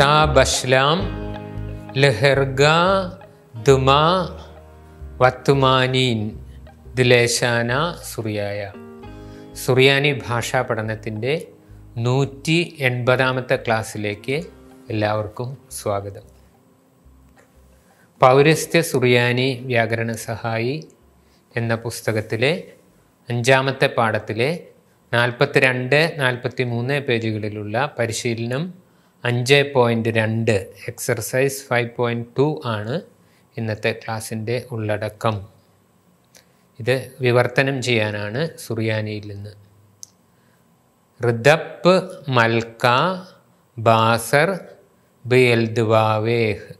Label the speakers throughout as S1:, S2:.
S1: താബശ്ലാം ലഹർഗ ദുമാ വത്തുമാനീൻ ദിലേശാന സുറിയായ സുറിയാനി ഭാഷാ പഠനത്തിൻ്റെ നൂറ്റി എൺപതാമത്തെ ക്ലാസ്സിലേക്ക് എല്ലാവർക്കും സ്വാഗതം പൗരസ്ത്യ സുറിയാനി വ്യാകരണ സഹായി എന്ന പുസ്തകത്തിലെ അഞ്ചാമത്തെ പാഠത്തിലെ നാൽപ്പത്തിരണ്ട് നാൽപ്പത്തി മൂന്ന് പേജുകളിലുള്ള പരിശീലനം അഞ്ച് പോയിൻറ്റ് രണ്ട് എക്സർസൈസ് ഫൈവ് പോയിൻറ്റ് ടു ആണ് ഇന്നത്തെ ക്ലാസ്സിൻ്റെ ഉള്ളടക്കം ഇത് വിവർത്തനം ചെയ്യാനാണ് സുറിയാനിയിൽ നിന്ന് ഋതപ്പ് മൽക്ക ബാസർ ബിയൽദ്വാവേഹ്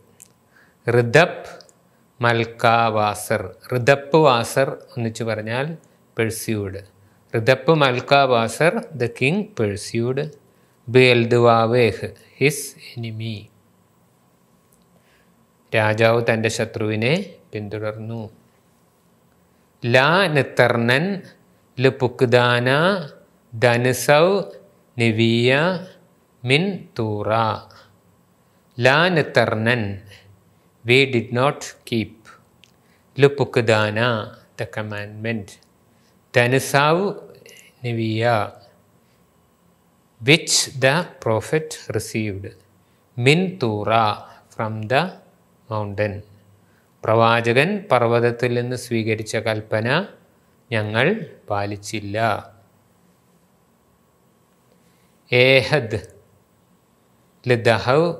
S1: ഋതപ്പ് മൽക്ക വാസർ ഋതപ്പ് വാസർ ഒന്നിച്ചു പറഞ്ഞാൽ പെഴ്സ്യൂഡ് ഋതപ്പ് മൽക്ക വാസർ ദ കിങ് പെഴ്സ്യൂഡ് ബിയൽദ്വാവേഹ് ഹിസ് എനിമി രാജാവ് തൻ്റെ ശത്രുവിനെ പിന്തുടർന്നു ലാ നെത്തർണൻ ലുപുക്ദാന ധനുസൗ നിവിയ മിൻ തൂറ ലാ നെത്തർണൻ വി ഡിഡ് നോട്ട് കീപ് ലുപുക്ദാന ദ കമാൻമെൻറ്റ് ധനുസാവ് നിവിയ വിച്ച് ദ പ്രോഫിറ്റ് റിസീവ്ഡ് മിൻ തൂറ ഫ്രം ദ മൗണ്ടൻ പ്രവാചകൻ പർവ്വതത്തിൽ നിന്ന് സ്വീകരിച്ച കൽപ്പന ഞങ്ങൾ പാലിച്ചില്ല ഏഹദ് ലിദഹവ്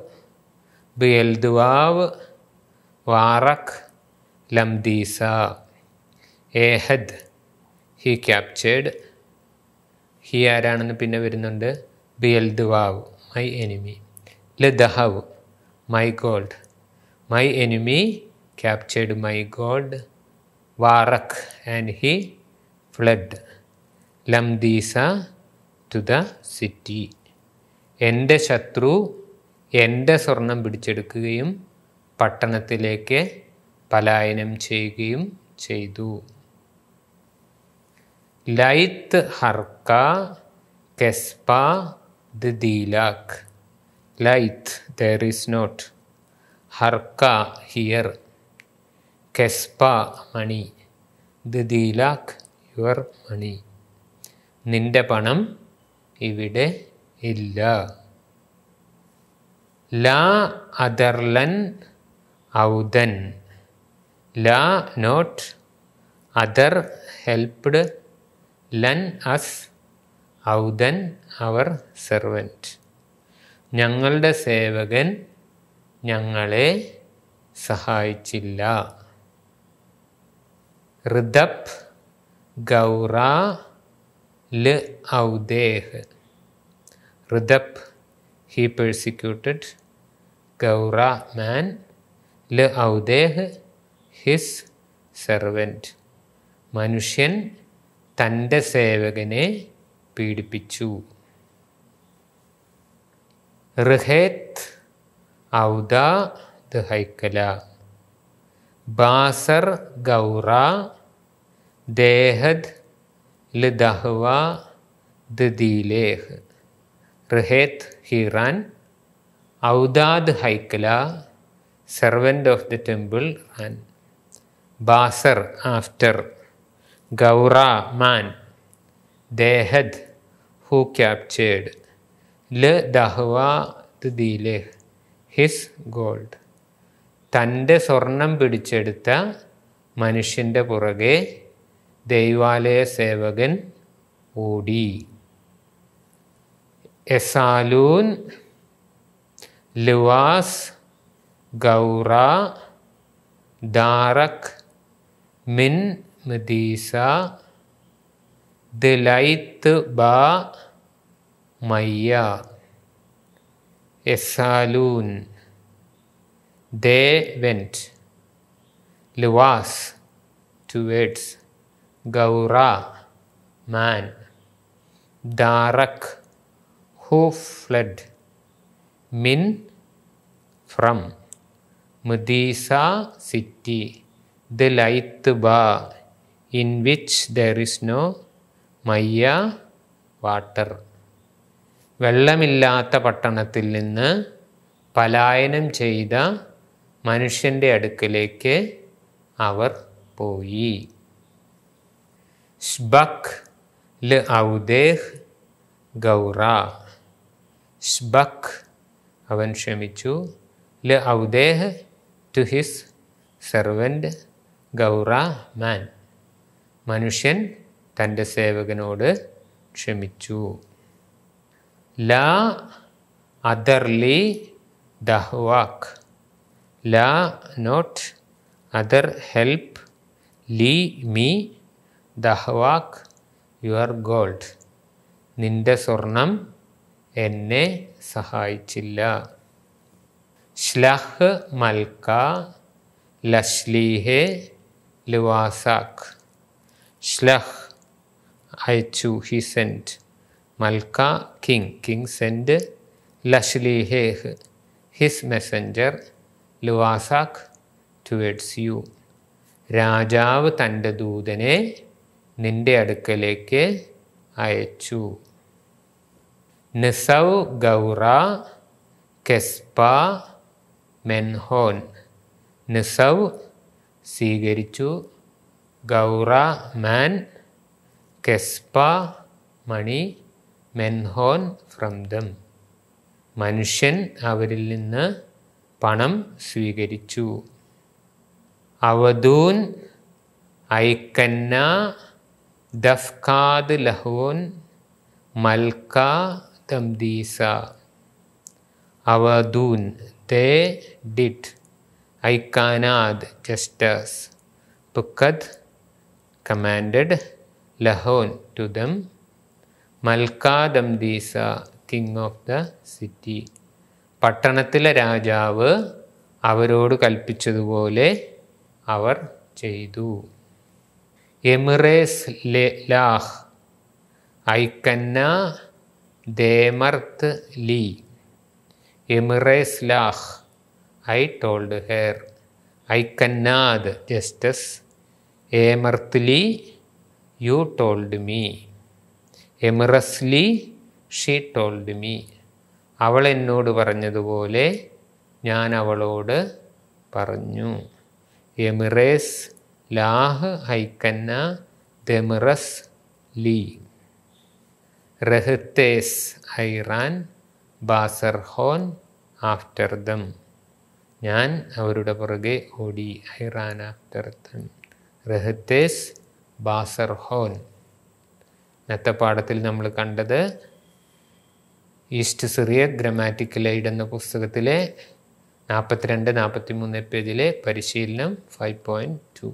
S1: ബിയൽദുവാവ് വാറക് ലംദീസ ഏഹദ് ഹി ക്യാപ്ചേഡ് ഹി ആരാണെന്ന് പിന്നെ വരുന്നുണ്ട് ബിയൽദുവാവ് മൈ എനിമി ലെ ദഹവ് my gold my enemy captured my gold വാറക് ആൻഡ് ഹി ഫ്ലഡ് ലംദീസ ടു ദ സിറ്റി എൻ്റെ ശത്രു എൻ്റെ സ്വർണം പിടിച്ചെടുക്കുകയും പട്ടണത്തിലേക്ക് പലായനം ചെയ്യുകയും ചെയ്തു ലൈത്ത് ഹർക്ക കെസ്പ the Dilak. Light there is not. Harka here. Kespa money. The Dilak your money. Nindapanam Ivide illa. La Adarlan Audan. La not other helped. Lan us ഔദൻ അവർ സെർവൻറ്റ് ഞങ്ങളുടെ സേവകൻ ഞങ്ങളെ സഹായിച്ചില്ല ഋതപ് ഗൗറ ല് ഔദേഹ് ഋതപ് ഹി പെർസിക്യൂട്ടഡ് ഗൗറ മാൻ ല് ഔദേഹ് ഹിസ് സെർവൻറ്റ് മനുഷ്യൻ തൻ്റെ സേവകനെ പീഡിപ്പിച്ചു ഋഹേത്ത് ഔദ ദ ഹൈക്കല ബാസർ ഗൗറ ദേഹദ് ലദഹ്വ ദീലേഹ് ഋഹേത്ത് ഹീറാൻ ഔദാദ് ഹൈക്കല സെർവൻ്റ് ഓഫ് ദ ടെമ്പിൾ റാൻ ബാസർ ആഫ്റ്റർ ഗൗറ മാൻ ദേഹദ് who captured Le Dahwa Dile, his gold. തൻ്റെ സ്വർണം പിടിച്ചെടുത്ത മനുഷ്യൻ്റെ പുറകെ ദൈവാലയ സേവകൻ ഓടി എസാലൂൻ ലുവാസ് ഗൗറ ദാറക് മിൻ മദീസ ദിലൈത്ത് ബ മയ്യ എസാലൂൻ ദേ വെൻറ്റ് ലുവാസ് ടുവേഡ്സ് ഗൗറ മാൻ ദാറക് ഹു ഫ്ലഡ് മിൻ ഫ്രം മുദീസ സിറ്റി ദിലൈത്ത് ബ in which there is no മയ്യ വാട്ടർ വെള്ളമില്ലാത്ത പട്ടണത്തിൽ നിന്ന് പലായനം ചെയ്ത മനുഷ്യൻ്റെ അടുക്കിലേക്ക് അവർ പോയി ഷ്ബക് ല് ഔദേഹ് ഗൗറ ഷ്ബക് അവൻ ക്ഷമിച്ചു ല് ഔദേഹ് ടു ഹിസ് സെർവൻ്റ് ഗൗറ മാൻ മനുഷ്യൻ തൻ്റെ സേവകനോട് ക്ഷമിച്ചു ലാ അതർലി ദഹ്വാക് ലാ നോട്ട് അതർ ഹെൽപ്പ് ലീ മീ ദഹ്വാക് യുവർ ഗോൾഡ് നിന്റെ സ്വർണം എന്നെ സഹായിച്ചില്ല ശ്ലഹ് മൽക്ക ലശ്ലീഹെ ലുവാസാഖ് ശ്ലഹ് അയച്ചു ഹി സെൻറ്റ് മൽക്ക കിങ് കിങ് സെൻറ്റ് ലഷ്ലീഹേഹ് ഹിസ് മെസ്സഞ്ചർ ലുവാസാഖ് ടുവേഡ്സ് യു രാജാവ് തൻ്റെ ദൂതനെ നിന്റെ അടുക്കലേക്ക് അയച്ചു നിസൗ ഗൗറ കെസ്പ മെൻഹോൻ നിസൗ സ്വീകരിച്ചു ഗൗറ മാൻ കെസ്പ മണി മെൻഹോൻ ഫ്രം മനുഷ്യൻ അവരിൽ നിന്ന് പണം സ്വീകരിച്ചു അവധൂൻ ഐക്കന്ന ദഫ്കാദ് ലഹോൻ മൽക്ക തംദീസ അവധൂൻ ദേ ഡിഡ് ഐക്കാനാദ് ജസ്റ്റസ് പുക്കത് കമാൻഡഡ് ലഹോൻ ടു ദം മൽക്കാദംദീസ കിങ് ഓഫ് ദ സിറ്റി പട്ടണത്തിലെ രാജാവ് അവരോട് കൽപ്പിച്ചതുപോലെ അവർ ചെയ്തു എമിറേസ് ലാഹ് ഐക്കന്ന ദേമർത്ത് ലീ എമിറേസ് ലാഹ് ഐ ടോൾഡ് ഹെയർ ഐക്കന്നാദ് ജസ്റ്റസ് ഏമർത്ത് ലീ യു ടോൾഡ് മീ എമിറസ്ലി ഷീ ടോൾഡ് മീ അവൾ എന്നോട് പറഞ്ഞതുപോലെ ഞാൻ അവളോട് പറഞ്ഞു എമിറേസ് ലാഹ് ഹൈക്കന്ന ദെമിറസ് ലീ റഹത്തേസ് ഐറാൻ ബാസർഹോൻ ആഫ്റ്റർ ദം ഞാൻ അവരുടെ പുറകെ ഓടി ഹൈറാൻ ആഫ്റ്റർ ദം റഹത്തേസ് ബാസർഹോൻ ഇന്നത്തെ പാഠത്തിൽ നമ്മൾ കണ്ടത് ഈസ്റ്റ് സിറിയ ഗ്രാമാറ്റിക്കൽ എയ്ഡ് എന്ന പുസ്തകത്തിലെ നാൽപ്പത്തിരണ്ട് നാൽപ്പത്തി മൂന്ന് പേജിലെ പരിശീലനം ഫൈവ് പോയിൻറ്റ് ടു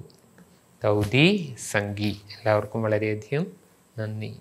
S1: തൗതി സംഗി എല്ലാവർക്കും വളരെയധികം നന്ദി